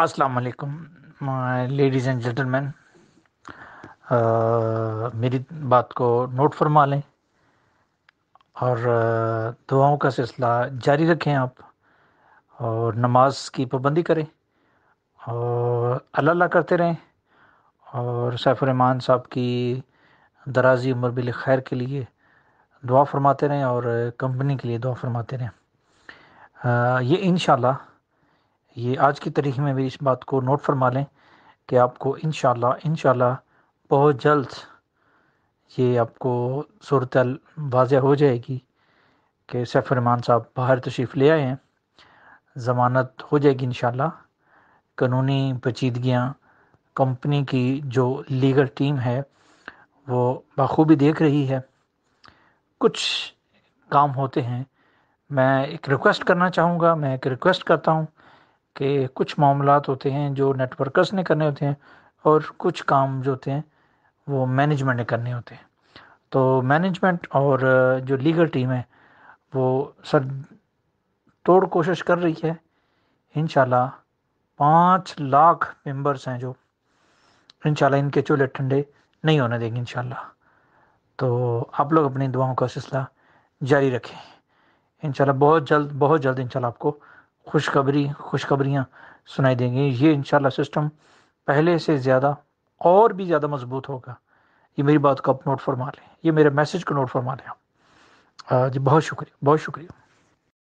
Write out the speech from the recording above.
अस्सलाम वालेकुम ladies and gentleman मेरी बात को नोट फरमा लें और दुआओं का सिलसिला जारी रखें आप और नमाज की पाबंदी करें और अल्लाह करते रहें और रहमान साहब की दराजी उम्र बिल खैर के लिए दुआ फरमाते रहें और कंपनी के लिए दुआ फरमाते रहें ये इन ये आज की तारीख में भी इस बात को नोट फरमा लें कि आपको इन इन बहुत जल्द ये आपको सूरत वाजह हो जाएगी कि सैफ़ रमान साहब बाहर तशरीफ़ ले आए हैं ज़मानत हो जाएगी इन कानूनी पेचीदगियाँ कंपनी की जो लीगल टीम है वो बखूबी देख रही है कुछ काम होते हैं मैं एक रिक्वेस्ट करना चाहूँगा मैं एक रिक्वेस्ट करता हूँ कि कुछ मामला होते हैं जो नेटवर्कर्स ने करने होते हैं और कुछ काम जो होते हैं वो मैनेजमेंट ने करने होते हैं तो मैनेजमेंट और जो लीगल टीम है वो सर तोड़ कोशिश कर रही है इन पाँच लाख मेंबर्स हैं जो इन इनके चूल्हे ठंडे नहीं होने देंगे इन तो आप लोग अपनी दुआओं का सिलसिला जारी रखें इन बहुत जल्द बहुत जल्द इन आपको खुशखबरी खुशखबरियाँ सुनाई देंगे ये इन सिस्टम पहले से ज़्यादा और भी ज़्यादा मजबूत होगा ये मेरी बात को आप नोट फरमा लें ये मेरे मैसेज को नोट फरमा लें आप जी बहुत शुक्रिया बहुत शुक्रिया